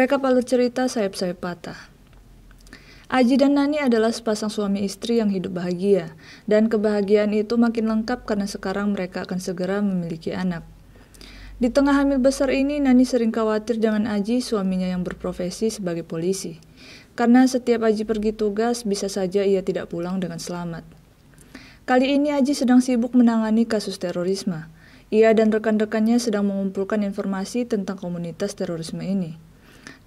Rekap alur cerita sayap-sayap patah. Aji dan Nani adalah sepasang suami istri yang hidup bahagia, dan kebahagiaan itu makin lengkap karena sekarang mereka akan segera memiliki anak. Di tengah hamil besar ini, Nani sering khawatir dengan Aji, suaminya yang berprofesi sebagai polisi. Karena setiap Aji pergi tugas, bisa saja ia tidak pulang dengan selamat. Kali ini Aji sedang sibuk menangani kasus terorisme. Ia dan rekan-rekannya sedang mengumpulkan informasi tentang komunitas terorisme ini.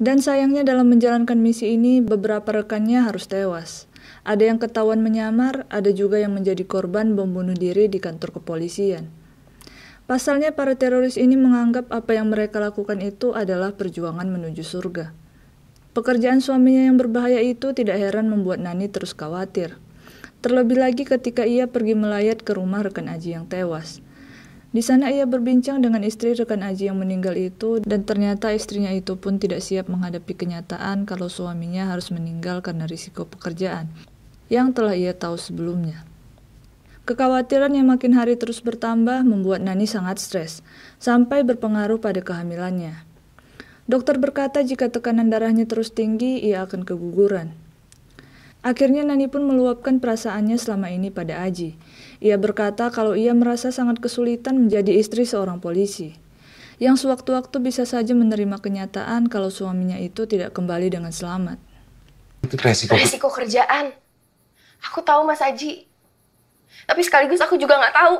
Dan sayangnya dalam menjalankan misi ini beberapa rekannya harus tewas. Ada yang ketahuan menyamar, ada juga yang menjadi korban bom bunuh diri di kantor kepolisian. Pasalnya para teroris ini menganggap apa yang mereka lakukan itu adalah perjuangan menuju surga. Pekerjaan suaminya yang berbahaya itu tidak heran membuat Nani terus khawatir. Terlebih lagi ketika ia pergi melayat ke rumah rekan Aji yang tewas. Di sana ia berbincang dengan istri rekan Aji yang meninggal itu dan ternyata istrinya itu pun tidak siap menghadapi kenyataan kalau suaminya harus meninggal karena risiko pekerjaan yang telah ia tahu sebelumnya. Kekhawatiran yang makin hari terus bertambah membuat Nani sangat stres, sampai berpengaruh pada kehamilannya. Dokter berkata jika tekanan darahnya terus tinggi, ia akan keguguran. Akhirnya Nani pun meluapkan perasaannya selama ini pada Aji. Ia berkata kalau ia merasa sangat kesulitan menjadi istri seorang polisi. Yang sewaktu-waktu bisa saja menerima kenyataan kalau suaminya itu tidak kembali dengan selamat. resiko, resiko kerjaan. Aku tahu Mas Aji. Tapi sekaligus aku juga nggak tahu.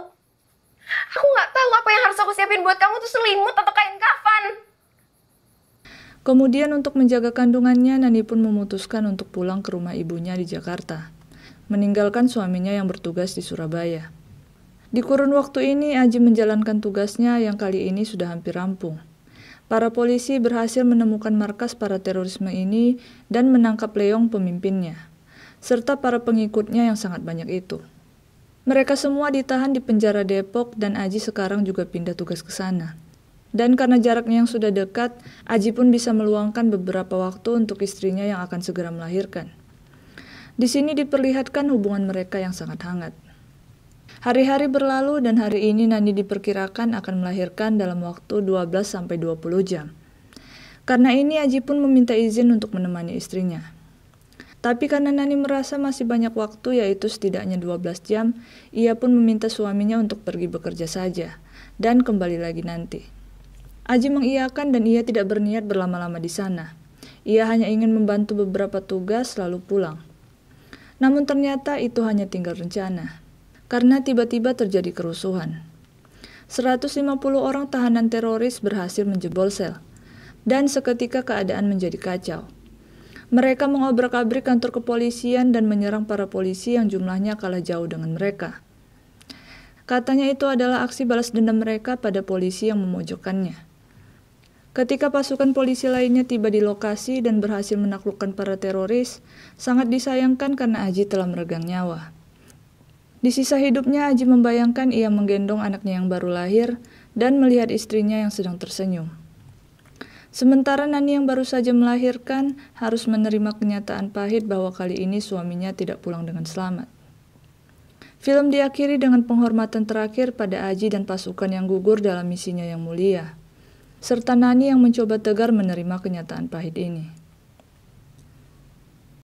Aku nggak tahu apa yang harus aku siapin buat kamu tuh selimut atau kayak Kemudian untuk menjaga kandungannya, Nani pun memutuskan untuk pulang ke rumah ibunya di Jakarta, meninggalkan suaminya yang bertugas di Surabaya. Di kurun waktu ini, Aji menjalankan tugasnya yang kali ini sudah hampir rampung. Para polisi berhasil menemukan markas para terorisme ini dan menangkap Leong pemimpinnya, serta para pengikutnya yang sangat banyak itu. Mereka semua ditahan di penjara Depok dan Aji sekarang juga pindah tugas ke sana. Dan karena jaraknya yang sudah dekat, Aji pun bisa meluangkan beberapa waktu untuk istrinya yang akan segera melahirkan. Di sini diperlihatkan hubungan mereka yang sangat hangat. Hari-hari berlalu dan hari ini Nani diperkirakan akan melahirkan dalam waktu 12-20 jam. Karena ini Aji pun meminta izin untuk menemani istrinya. Tapi karena Nani merasa masih banyak waktu yaitu setidaknya 12 jam, ia pun meminta suaminya untuk pergi bekerja saja dan kembali lagi nanti. Aji mengiyakan dan ia tidak berniat berlama-lama di sana. Ia hanya ingin membantu beberapa tugas lalu pulang. Namun ternyata itu hanya tinggal rencana, karena tiba-tiba terjadi kerusuhan. 150 orang tahanan teroris berhasil menjebol sel, dan seketika keadaan menjadi kacau. Mereka mengobrak-abrik kantor kepolisian dan menyerang para polisi yang jumlahnya kalah jauh dengan mereka. Katanya itu adalah aksi balas dendam mereka pada polisi yang memojokkannya. Ketika pasukan polisi lainnya tiba di lokasi dan berhasil menaklukkan para teroris, sangat disayangkan karena Aji telah meregang nyawa. Di sisa hidupnya, Aji membayangkan ia menggendong anaknya yang baru lahir dan melihat istrinya yang sedang tersenyum. Sementara Nani yang baru saja melahirkan harus menerima kenyataan pahit bahwa kali ini suaminya tidak pulang dengan selamat. Film diakhiri dengan penghormatan terakhir pada Aji dan pasukan yang gugur dalam misinya yang mulia serta Nani yang mencoba tegar menerima kenyataan pahit ini.